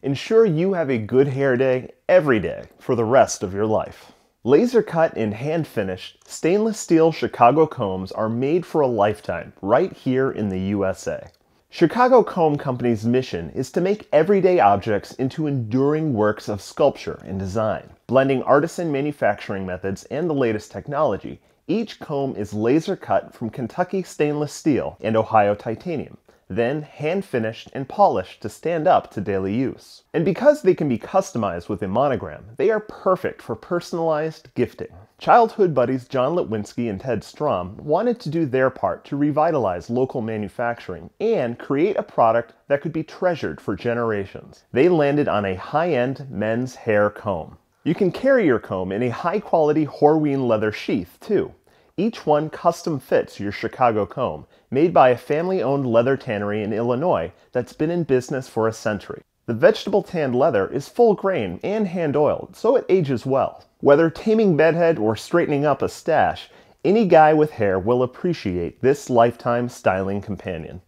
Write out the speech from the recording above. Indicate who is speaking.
Speaker 1: Ensure you have a good hair day every day for the rest of your life. Laser cut and hand finished stainless steel Chicago combs are made for a lifetime right here in the USA. Chicago Comb Company's mission is to make everyday objects into enduring works of sculpture and design. Blending artisan manufacturing methods and the latest technology, each comb is laser cut from Kentucky stainless steel and Ohio titanium, then hand finished and polished to stand up to daily use. And because they can be customized with a monogram, they are perfect for personalized gifting. Childhood buddies John Litwinski and Ted Strom wanted to do their part to revitalize local manufacturing and create a product that could be treasured for generations. They landed on a high-end men's hair comb. You can carry your comb in a high-quality Horween leather sheath, too. Each one custom fits your Chicago comb, made by a family owned leather tannery in Illinois that's been in business for a century. The vegetable tanned leather is full grain and hand oiled, so it ages well. Whether taming bedhead or straightening up a stash, any guy with hair will appreciate this lifetime styling companion.